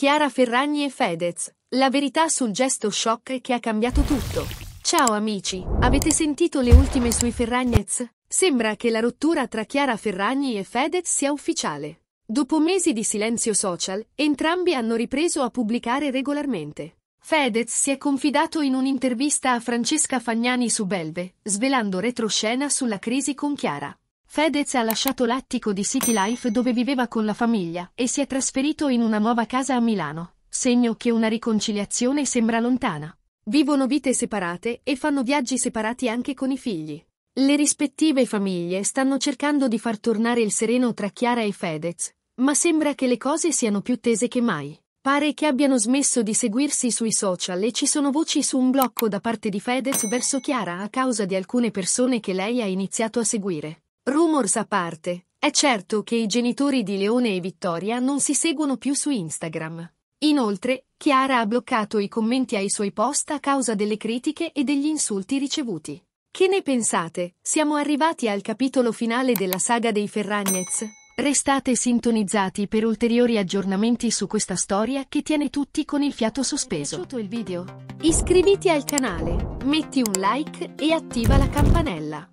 Chiara Ferragni e Fedez, la verità sul gesto shock che ha cambiato tutto. Ciao amici, avete sentito le ultime sui Ferragnez? Sembra che la rottura tra Chiara Ferragni e Fedez sia ufficiale. Dopo mesi di silenzio social, entrambi hanno ripreso a pubblicare regolarmente. Fedez si è confidato in un'intervista a Francesca Fagnani su Belve, svelando retroscena sulla crisi con Chiara. Fedez ha lasciato l'attico di City Life dove viveva con la famiglia e si è trasferito in una nuova casa a Milano, segno che una riconciliazione sembra lontana. Vivono vite separate e fanno viaggi separati anche con i figli. Le rispettive famiglie stanno cercando di far tornare il sereno tra Chiara e Fedez, ma sembra che le cose siano più tese che mai. Pare che abbiano smesso di seguirsi sui social e ci sono voci su un blocco da parte di Fedez verso Chiara a causa di alcune persone che lei ha iniziato a seguire. Rumors a parte, è certo che i genitori di Leone e Vittoria non si seguono più su Instagram. Inoltre, Chiara ha bloccato i commenti ai suoi post a causa delle critiche e degli insulti ricevuti. Che ne pensate? Siamo arrivati al capitolo finale della saga dei Ferragnez. Restate sintonizzati per ulteriori aggiornamenti su questa storia che tiene tutti con il fiato sospeso. Ti il video? Iscriviti al canale, metti un like e attiva la campanella.